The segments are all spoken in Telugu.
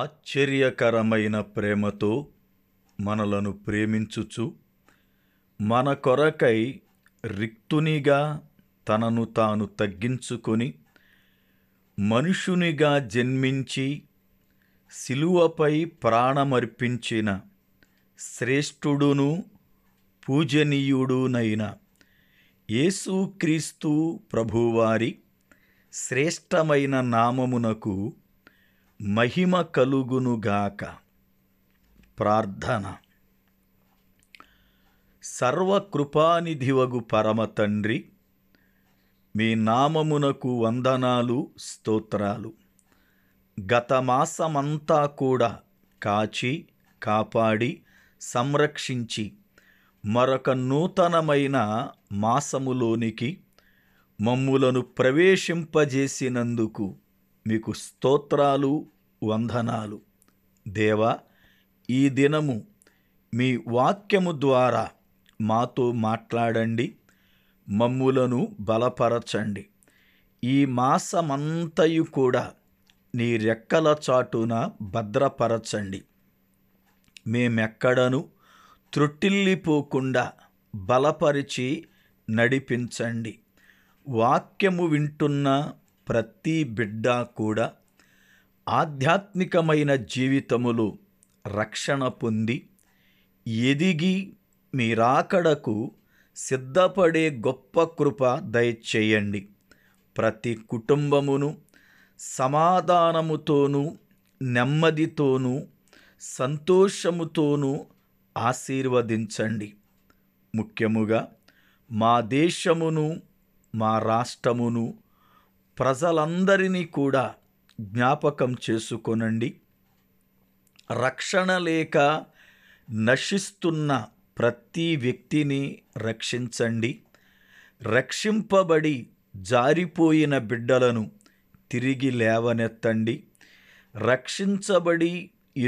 ఆశ్చర్యకరమైన ప్రేమతో మనలను ప్రేమించుచు మన కొరకై రిక్తునిగా తనను తాను తగ్గించుకొని మనుషునిగా జన్మించి సిలువపై ప్రాణమర్పించిన శ్రేష్ఠుడును పూజనీయుడునైన యేసుక్రీస్తు ప్రభువారి శ్రేష్టమైన నామమునకు మహిమ కలుగునుగాక ప్రార్థన సర్వకృపానిధివగు పరమ తండ్రి మీ నామమునకు వందనాలు స్తోత్రాలు గత మాసమంతా కూడా కాచి కాపాడి సంరక్షించి మరొక నూతనమైన మాసములోనికి మమ్ములను ప్రవేశింపజేసినందుకు మీకు స్తోత్రాలు వందనాలు దేవా ఈ దినము మీ వాక్యము ద్వారా మాతో మాట్లాడండి మమ్ములను బలపరచండి ఈ మాసమంతయు కూడా నీ రెక్కల చాటున భద్రపరచండి మేమెక్కడను త్రుట్టిల్లిపోకుండా బలపరిచి నడిపించండి వాక్యము వింటున్న ప్రతి బిడ్డ కూడా ఆధ్యాత్మికమైన జీవితములు రక్షణ పొంది ఎదిగి మీరాకడకు సిద్ధపడే గొప్ప కృప దయచేయండి ప్రతి కుటుంబమును సమాధానముతోనూ నెమ్మదితోనూ సంతోషముతోనూ ఆశీర్వదించండి ముఖ్యముగా మా దేశమును మా రాష్ట్రమును ప్రజలందరినీ కూడా జ్ఞాపకం చేసుకొనండి రక్షణ లేక నశిస్తున్న ప్రతి వ్యక్తిని రక్షించండి రక్షింపబడి జారిపోయిన బిడ్డలను తిరిగి లేవనెత్తండి రక్షించబడి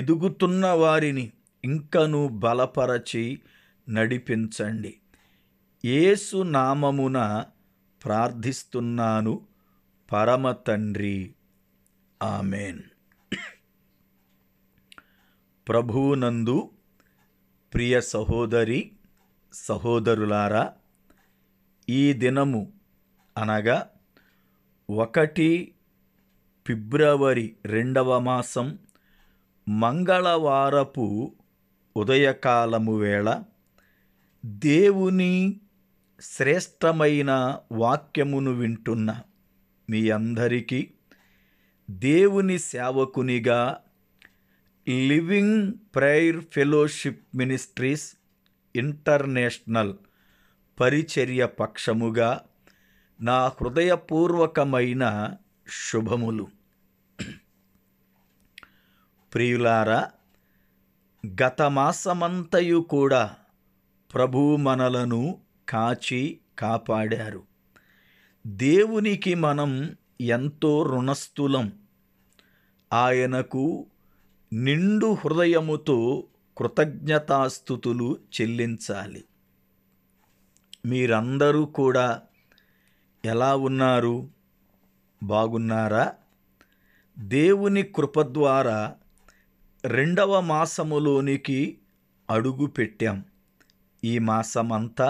ఎదుగుతున్న వారిని ఇంకను బలపరచి నడిపించండి ఏసు నామమున ప్రార్థిస్తున్నాను పరమ తండ్రి ఆమెన్ ప్రభువునందు ప్రియ సహోదరి సహోదరులారా ఈ దినము అనగా ఒకటి ఫిబ్రవరి రెండవ మాసం మంగళవారపు ఉదయకాలము వేళ దేవుని శ్రేష్టమైన వాక్యమును వింటున్నా మీ అందరికీ దేవుని సేవకునిగా Living Prayer Fellowship Ministries International పరిచర్య పక్షముగా నా హృదయపూర్వకమైన శుభములు ప్రియులారా గత మాసమంతయు కూడా ప్రభు మనలను కాచి కాపాడారు దేవునికి మనం ఎంతో రుణస్థులం ఆయనకు నిండు హృదయముతో కృతజ్ఞతాస్థుతులు చెల్లించాలి మీరందరూ కూడా ఎలా ఉన్నారు బాగున్నారా దేవుని కృప ద్వారా రెండవ మాసములోనికి అడుగు పెట్టాం ఈ మాసమంతా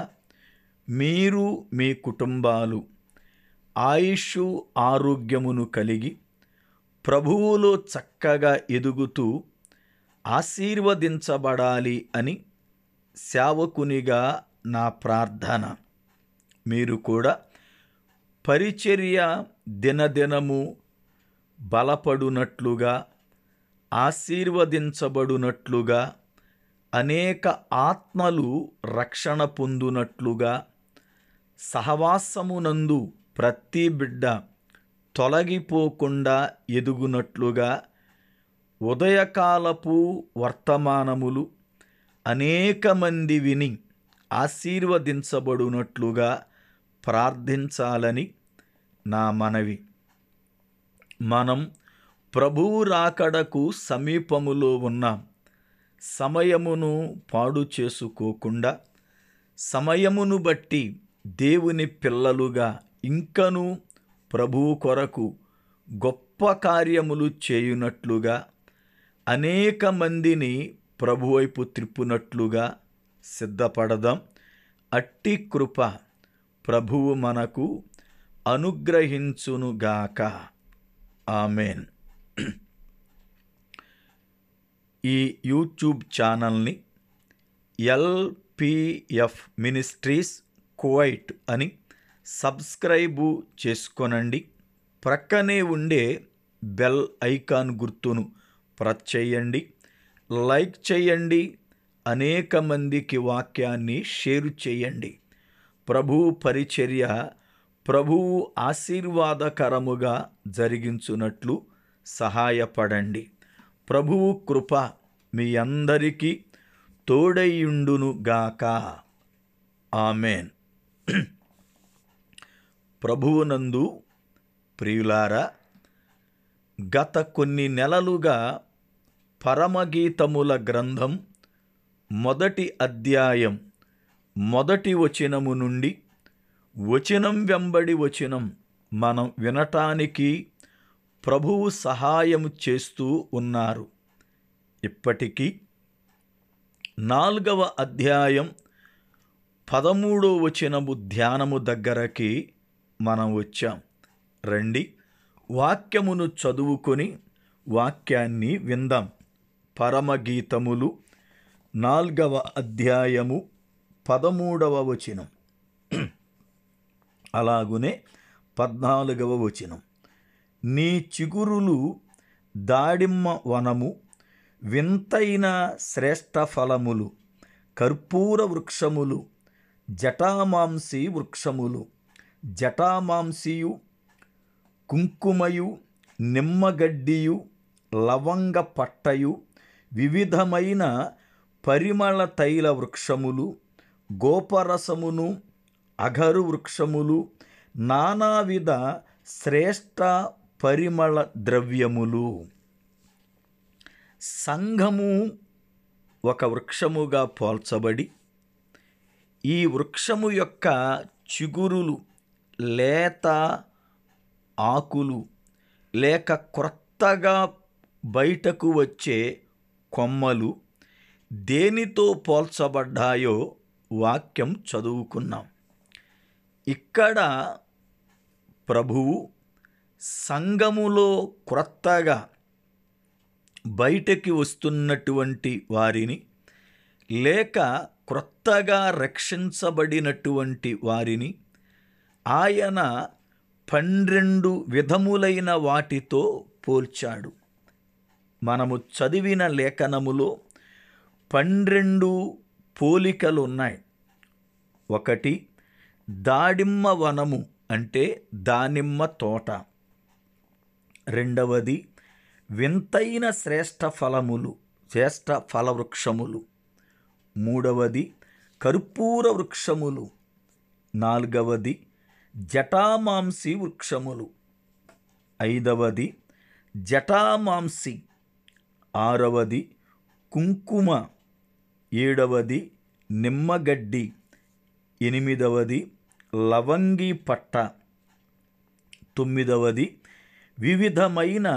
మీరు మీ కుటుంబాలు ఆయుషు ఆరోగ్యమును కలిగి ప్రభువులో చక్కగా ఎదుగుతూ ఆశీర్వదించబడాలి అని సేవకునిగా నా ప్రార్థన మీరు కూడా పరిచర్య దినదినము బలపడునట్లుగా ఆశీర్వదించబడునట్లుగా అనేక ఆత్మలు రక్షణ పొందునట్లుగా సహవాసమునందు ప్రతి బిడ్డ తొలగిపోకుండా ఎదుగునట్లుగా ఉదయకాలపు వర్తమానములు అనేక మంది విని ఆశీర్వదించబడునట్లుగా ప్రార్థించాలని నా మనవి మనం ప్రభువు రాకడకు సమీపములో ఉన్నాం సమయమును పాడు చేసుకోకుండా సమయమును బట్టి దేవుని పిల్లలుగా ఇంకనూ ప్రభువు కొరకు గొప్ప కార్యములు చేయునట్లుగా అనేక మందిని ప్రభువైపు త్రిప్పునట్లుగా సిద్ధపడదాం అట్టి కృప ప్రభువు మనకు అనుగ్రహించునుగాక ఆమెన్ ఈ యూట్యూబ్ ఛానల్ని ఎల్పిఎఫ్ మినిస్ట్రీస్ కువైట్ అని సబ్స్క్రైబు చేసుకోనండి ప్రక్కనే ఉండే బెల్ ఐకాన్ గుర్తును ప్రెస్ చేయండి లైక్ చేయండి అనేక మందికి వాక్యాన్ని షేర్ చేయండి ప్రభు పరిచర్య ప్రభువు ఆశీర్వాదకరముగా జరిగించునట్లు సహాయపడండి ప్రభువు కృప మీ అందరికీ తోడయ్యుండునుగాక ఆమెన్ ప్రభువునందు ప్రియులారా గత కొన్ని నెలలుగా పరమగీతముల గ్రంథం మొదటి అధ్యాయం మొదటి వచనము నుండి వచనం వెంబడి వచనం మనం వినటానికి ప్రభువు సహాయం చేస్తూ ఉన్నారు ఇప్పటికీ నాలుగవ అధ్యాయం పదమూడో వచనము ధ్యానము దగ్గరకి మనం వచ్చాం రండి వాక్యమును చదువుకొని వాక్యాన్ని విందాం పరమగీతములు నాల్గవ అధ్యాయము పదమూడవ వచనం అలాగునే పద్నాలుగవ వచనం నీ చిగురులు దాడిమ్మ వనము వింతైన శ్రేష్ట ఫలములు కర్పూర వృక్షములు జటామాంసి వృక్షములు జటామాంసియు కుంకుమయు నిమ్మగడ్డియు లవంగ పట్టయు వివిధమైన పరిమళ తైల వృక్షములు గోపరసమును అగరు వృక్షములు నానావిధ శ్రేష్ట పరిమళ ద్రవ్యములు సంఘము ఒక వృక్షముగా పోల్చబడి ఈ వృక్షము యొక్క చిగురులు లేత ఆకులు లేక క్రొత్తగా బయటకు వచ్చే కొమ్మలు దేనితో పోల్చబడ్డాయో వాక్యం చదువుకున్నాం ఇక్కడ ప్రభువు సంఘములో క్రొత్తగా బయటకి వస్తున్నటువంటి వారిని లేక క్రొత్తగా రక్షించబడినటువంటి వారిని ఆయన పన్నెండు విధములైన వాటితో పోల్చాడు మనము చదివిన లేఖనములో పన్నెండు పోలికలు ఉన్నాయి ఒకటి దాడిమ్మ వనము అంటే దానిమ్మ తోట రెండవది వింతైన శ్రేష్ఠ ఫలములు శ్రేష్ఠ ఫలవృక్షములు మూడవది కర్పూర వృక్షములు నాలుగవది జటామాంసి వృక్షములు ఐదవది జటామాంసి ఆరవది కుంకుమ ఏడవది నిమ్మగడ్డి ఎనిమిదవది లవంగి పట్ట తొమ్మిదవది వివిధమైన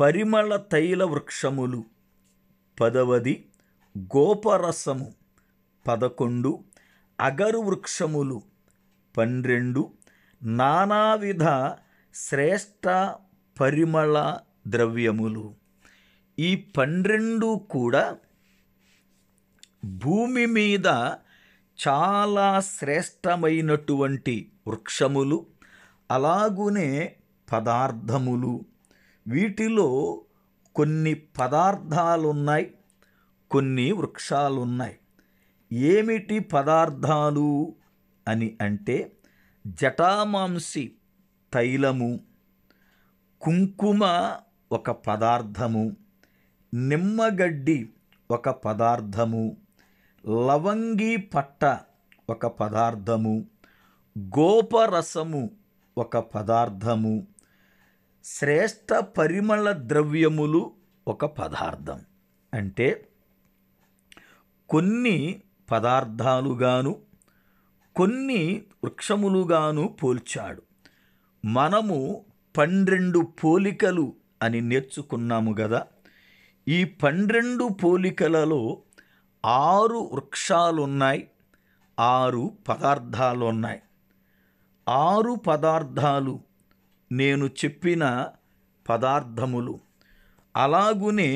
పరిమళ తైల వృక్షములు పదవది గోపరసము పదకొండు అగరు వృక్షములు పన్నెండు నానావిధ శ్రేష్ట పరిమళ ద్రవ్యములు ఈ పన్నెండు కూడా భూమి మీద చాలా శ్రేష్టమైనటువంటి వృక్షములు అలాగునే పదార్థములు వీటిలో కొన్ని పదార్థాలున్నాయి కొన్ని వృక్షాలున్నాయి ఏమిటి పదార్థాలు అని అంటే జటామాంసి తైలము కుంకుమ ఒక పదార్థము నిమ్మగడ్డి ఒక పదార్థము లవంగి పట్ట ఒక పదార్థము గోపరసము ఒక పదార్థము శ్రేష్ట పరిమళ ద్రవ్యములు ఒక పదార్థం అంటే కొన్ని పదార్థాలుగాను కొన్ని వృక్షములుగాను పోల్చాడు మనము పన్నెండు పోలికలు అని నేర్చుకున్నాము కదా ఈ పన్నెండు పోలికలలో ఆరు వృక్షాలున్నాయి ఆరు పదార్థాలు ఉన్నాయి ఆరు పదార్థాలు నేను చెప్పిన పదార్థములు అలాగునే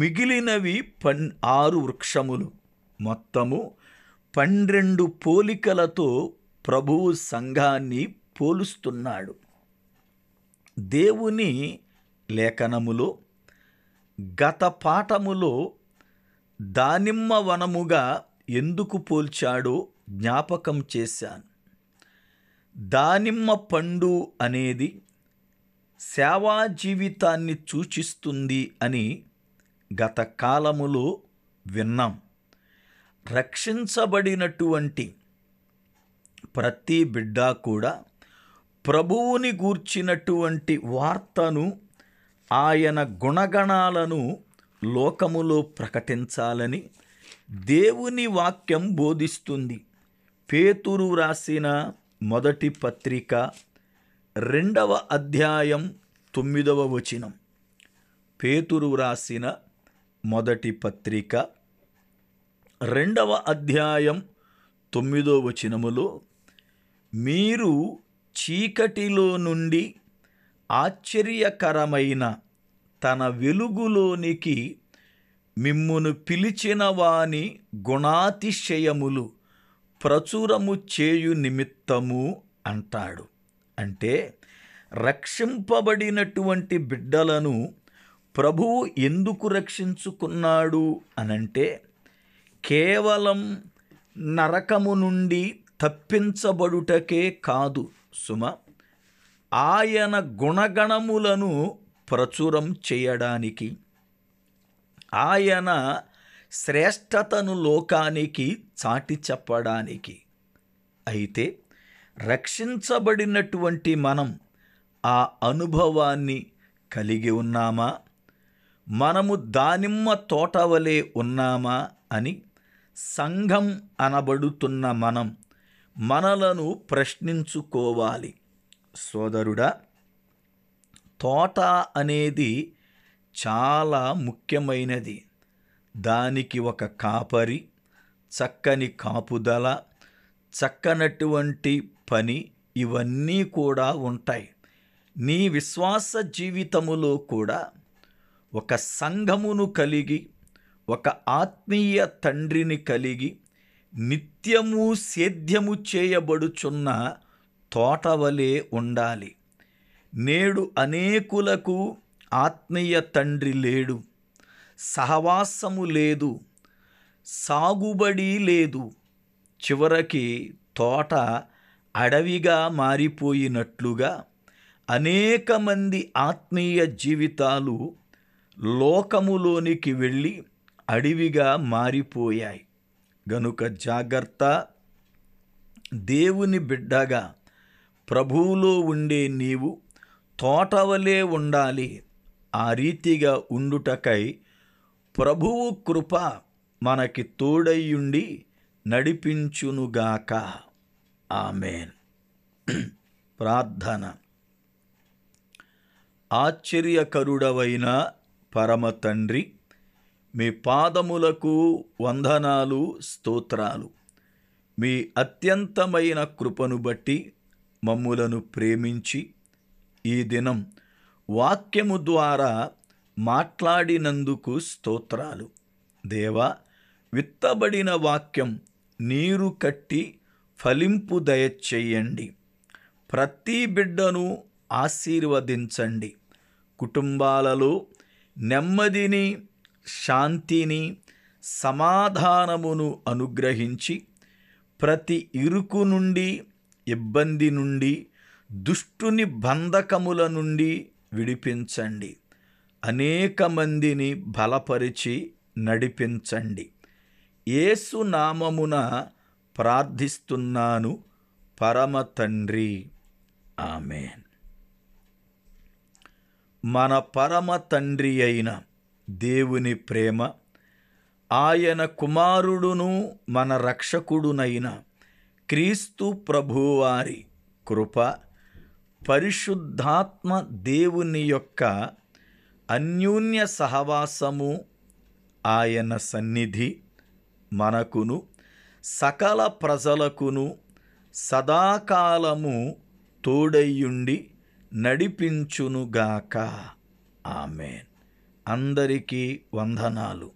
మిగిలినవి పన్ ఆరు వృక్షములు మొత్తము పన్నెండు పోలికలతో ప్రభువు సంఘాన్ని పోలుస్తున్నాడు దేవుని లేఖనములో గత పాఠములో దానిమ్మ వనముగా ఎందుకు పోల్చాడో జ్ఞాపకం చేశాను దానిమ్మ పండు అనేది సేవా జీవితాన్ని సూచిస్తుంది అని గత కాలములో విన్నాం రక్షించబడినటువంటి ప్రతి బిడ్డ కూడా ప్రభువుని గూర్చినటువంటి వార్తను ఆయన గుణగణాలను లోకములో ప్రకటించాలని దేవుని వాక్యం బోధిస్తుంది పేతురు రాసిన మొదటి పత్రిక రెండవ అధ్యాయం తొమ్మిదవ వచనం పేతురు రాసిన మొదటి పత్రిక రెండవ అధ్యాయం తొమ్మిదో వచనములో మీరు చీకటిలో నుండి ఆశ్చర్యకరమైన తన వెలుగులోనికి మిమ్మును పిలిచిన వాని గుణాతిశయములు ప్రచురము చేయు నిమిత్తము అంటాడు అంటే రక్షింపబడినటువంటి బిడ్డలను ప్రభువు ఎందుకు రక్షించుకున్నాడు అనంటే కేవలం నరకము నుండి తప్పించబడుటకే కాదు సుమ ఆయన గుణగణములను ప్రచురం చేయడానికి ఆయన శ్రేష్టతను లోకానికి చాటి చెప్పడానికి అయితే రక్షించబడినటువంటి మనం ఆ అనుభవాన్ని కలిగి ఉన్నామా మనము దానిమ్మ తోటవలే ఉన్నామా అని సంఘం అనబడుతున్న మనం మనలను ప్రశ్నించుకోవాలి సోదరుడా తోట అనేది చాలా ముఖ్యమైనది దానికి ఒక కాపరి చక్కని కాపుదల చక్కనటువంటి పని ఇవన్నీ కూడా ఉంటాయి నీ విశ్వాస జీవితములో కూడా ఒక సంఘమును కలిగి ఒక ఆత్మీయ తండ్రిని కలిగి నిత్యము సేద్యము చేయబడుచున్న తోటవలే ఉండాలి నేడు అనేకులకు ఆత్మీయ తండ్రి లేడు సహవాసము లేదు సాగుబడి లేదు చివరికి తోట అడవిగా మారిపోయినట్లుగా అనేక మంది ఆత్మీయ జీవితాలు లోకములోనికి వెళ్ళి అడవిగా మారిపోయాయి గనుక జాగ్రత్త దేవుని బిడ్డగా ప్రభువులో ఉండే నీవు తోటవలే ఉండాలి ఆ రీతిగా ఉండుటకై ప్రభువు కృప మనకి తోడయ్యుండి నడిపించునుగాక ఆమెన్ ప్రార్థన ఆశ్చర్యకరుడవైన పరమ తండ్రి మీ పాదములకు వందనాలు స్తోత్రాలు మీ అత్యంతమైన కృపను బట్టి మమ్ములను ప్రేమించి ఈ దినం వాక్యము ద్వారా మాట్లాడినందుకు స్తోత్రాలు దేవా విత్తబడిన వాక్యం నీరు కట్టి ఫలింపు దయచేయండి ప్రతి బిడ్డను ఆశీర్వదించండి కుటుంబాలలో నెమ్మదిని శాంతిని సమాధానమును అనుగ్రహించి ప్రతి ఇరుకు నుండి ఇబ్బంది నుండి దుష్టుని బంధకముల నుండి విడిపించండి అనేక మందిని బలపరిచి నడిపించండి ఏసు నామమున ప్రార్థిస్తున్నాను పరమ తండ్రి ఆమెన్ మన పరమ తండ్రి అయిన దేవుని ప్రేమ ఆయన కుమారుడును మన రక్షకుడునైన క్రీస్తు ప్రభువారి కృప పరిశుద్ధాత్మ దేవుని యొక్క అన్యోన్య సహవాసము ఆయన సన్నిధి మనకును సకల ప్రజలకును సదాకాలము తోడయ్యుండి నడిపించునుగాక ఆమెన్ అందరికీ వందనాలు